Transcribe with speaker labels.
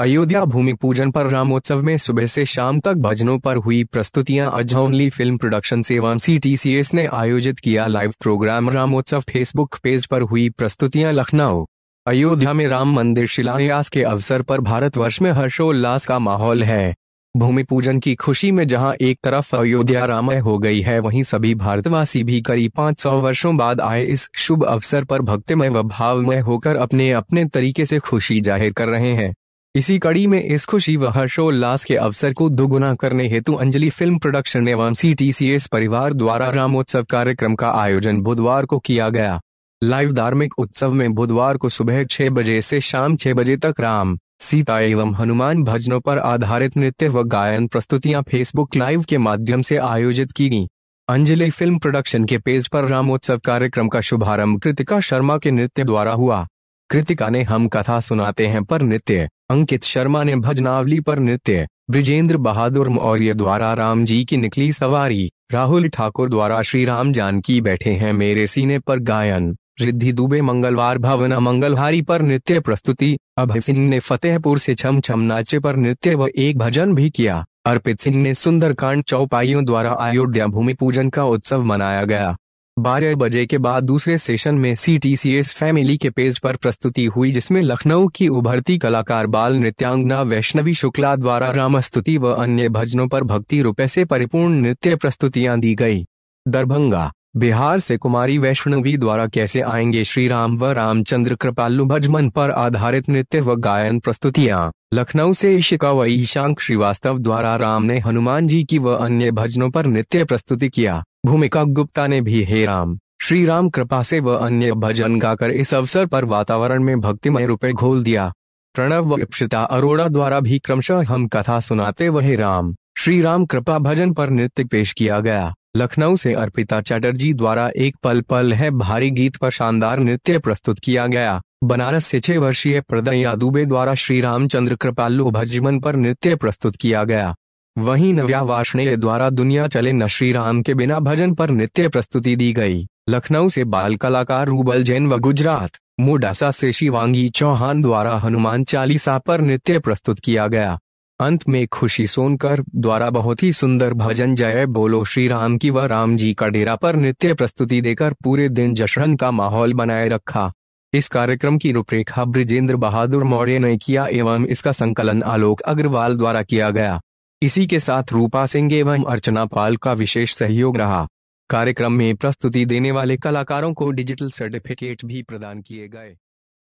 Speaker 1: अयोध्या भूमि पूजन पर रामोत्सव में सुबह से शाम तक भजनों पर हुई प्रस्तुतियां अजौनली फिल्म प्रोडक्शन सी सीटीसीएस ने आयोजित किया live programme Ramotsav Facebook page पर हुई प्रस्तुतियां लखनऊ अयोध्या में राम मंदिर शिलान्यास के अवसर पर भारतवर्ष में हर्षोल्लास का माहौल है भूमि पूजन की खुशी में जहां एक तरफ अयोध्या रामय हो गई है वहीं सभी भारतवासी भी करीब 500 वर्षों बाद आए इस शुभ अवसर पर भक्तिमय व भावमय होकर अपने अपने तरीके से खुशी जाहिर कर रहे हैं इसी कड़ी में इस खुशी व हर्षोल्लास के अवसर को दोगुना करने हेतु अंजलि फिल्म प्रोडक्शन एवं एस परिवार द्वारा रामोत्सव कार्यक्रम का आयोजन बुधवार को किया गया लाइव धार्मिक उत्सव में बुधवार को सुबह छह बजे से शाम छह बजे तक राम सीता एवं हनुमान भजनों पर आधारित नृत्य व गायन प्रस्तुतियां फेसबुक लाइव के माध्यम से आयोजित की गई अंजलि फिल्म प्रोडक्शन के पेज पर रामोत्सव कार्यक्रम का शुभारंभ कृतिका शर्मा के नृत्य द्वारा हुआ कृतिका ने हम कथा सुनाते हैं पर नृत्य अंकित शर्मा ने भजनावली पर नृत्य ब्रिजेंद्र बहादुर मौर्य द्वारा राम जी की निकली सवारी राहुल ठाकुर द्वारा श्री राम जानकी बैठे हैं मेरे सीने पर गायन रिद्धि दुबे मंगलवार भवन मंगलहारी पर नृत्य प्रस्तुति अभय सिंह ने फतेहपुर से छम छम नाचे पर नृत्य व एक भजन भी किया अर्पित सिंह ने सुंदरकांड चौपाइयों द्वारा अयोध्या भूमि पूजन का उत्सव मनाया गया बारह बजे के बाद दूसरे सेशन में एस फैमिली के पेज पर प्रस्तुति हुई जिसमें लखनऊ की उभरती कलाकार बाल नृत्यांगना वैष्णवी शुक्ला द्वारा रामस्तुति व अन्य भजनों पर भक्ति रुपए से परिपूर्ण नृत्य प्रस्तुतियां दी गई दरभंगा बिहार से कुमारी वैष्णवी द्वारा कैसे आएंगे श्री राम व रामचंद्र कृपालु भजमन पर आधारित नृत्य व गायन प्रस्तुतियां लखनऊ से ईशिका व ईशांक श्रीवास्तव द्वारा राम ने हनुमान जी की व अन्य भजनों पर नृत्य प्रस्तुति किया भूमिका गुप्ता ने भी हे राम श्री राम कृपा से व अन्य भजन गाकर इस अवसर पर वातावरण में भक्तिमय रूपे घोल दिया प्रणव व इप्सिता अरोड़ा द्वारा भी क्रमशः हम कथा सुनाते वह राम श्री राम कृपा भजन पर नृत्य पेश किया गया लखनऊ से अर्पिता चटर्जी द्वारा एक पल पल है भारी गीत पर शानदार नृत्य प्रस्तुत किया गया बनारस से छह वर्षीय प्रदया दुबे द्वारा श्री रामचंद्र कृपालु भजमन पर नृत्य प्रस्तुत किया गया वहीं नव्या वार्ष्णेय द्वारा दुनिया चले न श्री राम के बिना भजन पर नृत्य प्रस्तुति दी गई लखनऊ से बाल कलाकार रूबल जैन व गुजरात मोडासा से शिवांगी चौहान द्वारा हनुमान चालीसा पर नृत्य प्रस्तुत किया गया अंत में खुशी सोनकर द्वारा बहुत ही सुंदर भजन जय बोलो श्री राम की व राम जी का डेरा पर नृत्य प्रस्तुति देकर पूरे दिन जशन का माहौल बनाए रखा इस कार्यक्रम की रूपरेखा ब्रिजेंद्र बहादुर मौर्य ने किया एवं इसका संकलन आलोक अग्रवाल द्वारा किया गया इसी के साथ रूपा सिंह एवं अर्चना पाल का विशेष सहयोग रहा कार्यक्रम में प्रस्तुति देने वाले कलाकारों को डिजिटल सर्टिफिकेट भी प्रदान किए गए